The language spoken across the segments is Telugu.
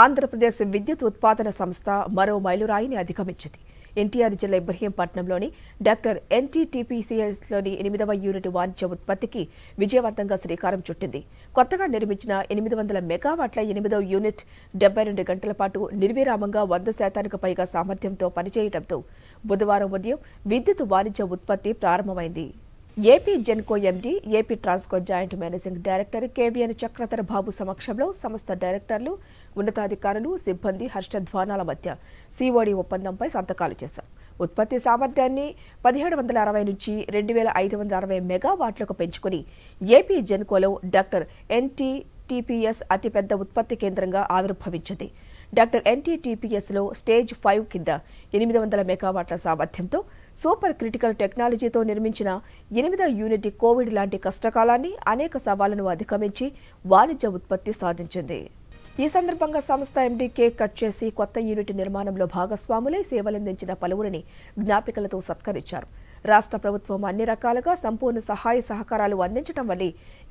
ఆంధ్రప్రదేశ్ విద్యుత్ ఉత్పాదన సంస్థ మరో మైలురాయిని అధిగమించింది ఎన్టీఆర్ జిల్లా ఇబ్రహీంపట్నంలోని డాక్టర్ ఎన్టీటీపీసీఎస్లోని ఎనిమిదవ యూనిట్ వాణిజ్య ఉత్పత్తికి విజయవంతంగా శ్రీకారం చుట్టింది కొత్తగా నిర్మించిన ఎనిమిది వందల మెగావాట్ల ఎనిమిదవ యూనిట్ డెబ్బై రెండు గంటల పాటు నిర్విరామంగా వంద శాతానికి పైగా సామర్థ్యంతో పనిచేయడంతో బుధవారం ఉదయం విద్యుత్ వాణిజ్య ఉత్పత్తి ప్రారంభమైంది AP Genco MD AP Transco joint managing director KVN Chakradhara Babu సమక్షంలో సంస్థ డైరెక్టర్లు ఉన్నతాధికారులు సిబ్బంది హర్షధ్వానాల మధ్య సిఓడి ఒప్పందంపై సంతకాలు చేశారు ఉత్పత్తి సామర్థ్యాన్ని పదిహేడు వందల అరవై నుంచి రెండు వేల ఐదు వందల అరవై మెగావాట్లకు పెంచుకుని ఏపీ జెన్కోలో డాక్టర్ ఎన్టీటీపీఎస్ అతిపెద్ద ఉత్పత్తి కేంద్రంగా ఆవిర్భవించింది డాక్టర్ ఎన్టీటీపీఎస్లో స్టేజ్ ఫైవ్ కింద ఎనిమిది వందల మెగావాట్ల సామర్థ్యంతో సూపర్ క్రిటికల్ టెక్నాలజీతో నిర్మించిన ఎనిమిదో యూనిట్ కోవిడ్ లాంటి కష్టకాలాన్ని అనేక సవాళ్లను అధిగమించి వాణిజ్య ఉత్పత్తి సాధించింది ఈ సందర్భంగా సంస్థ ఎండీ కేక్ కట్ చేసి కొత్త యూనిట్ నిర్మాణంలో భాగస్వాములై సేవలందించిన పలువురిని జ్ఞాపికలతో సత్కరించారు రాష్ట్ర ప్రభుత్వం అన్ని రకాలుగా సంపూర్ణ సహాయ సహకారాలు అందించడం వల్లే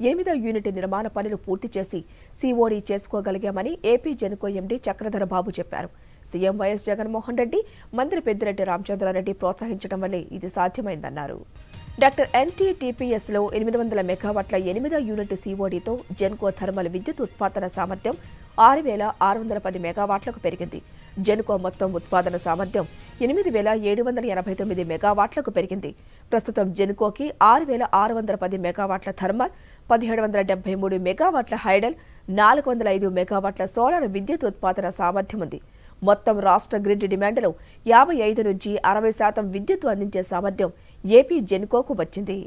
ఎనిమిదో యూనిట్ నిర్మాణ పనులు పూర్తి చేసి సీఓడీ చేసుకోగలిగామని AP Genco MD Chakradhara Babu చెప్పారు సీఎం వైఎస్ జగన్మోహన్ రెడ్డి మంత్రి పెద్దిరెడ్డి రామచంద్రారెడ్డి ప్రోత్సహించడం వల్లే ఇది సాధ్యమైందన్నారు డాక్టర్ ఎన్టీటీపీఎస్లో ఎనిమిది వందల మెగావాట్ల ఎనిమిదో యూనిట్ సీఓడీతో జెన్కో థర్మల్ విద్యుత్ ఉత్పాదన సామర్థ్యం ఆరు వేల ఆరు వందల పది మెగావాట్లకు పెరిగింది జెనుకో మొత్తం ఉత్పాదన సామర్థ్యం ఎనిమిది వేల ఏడు వందల ఎనభై తొమ్మిది మెగావాట్లకు పెరిగింది ప్రస్తుతం జెనుకోకి ఆరు వేల ఆరు వందల పది మెగావాట్ల థర్మల్ పదిహేడు వందల డెబ్బై మూడు మెగావాట్ల హైడల్ నాలుగు వందల ఐదు మెగావాట్ల సోలార్ విద్యుత్ ఉత్పాదన సామర్థ్యం ఉంది మొత్తం రాష్ట్ర గ్రిడ్ డిమాండ్లో యాభై ఐదు నుంచి అరవై శాతం విద్యుత్ అందించే సామర్థ్యం ఏపీ జెన్కోకు వచ్చింది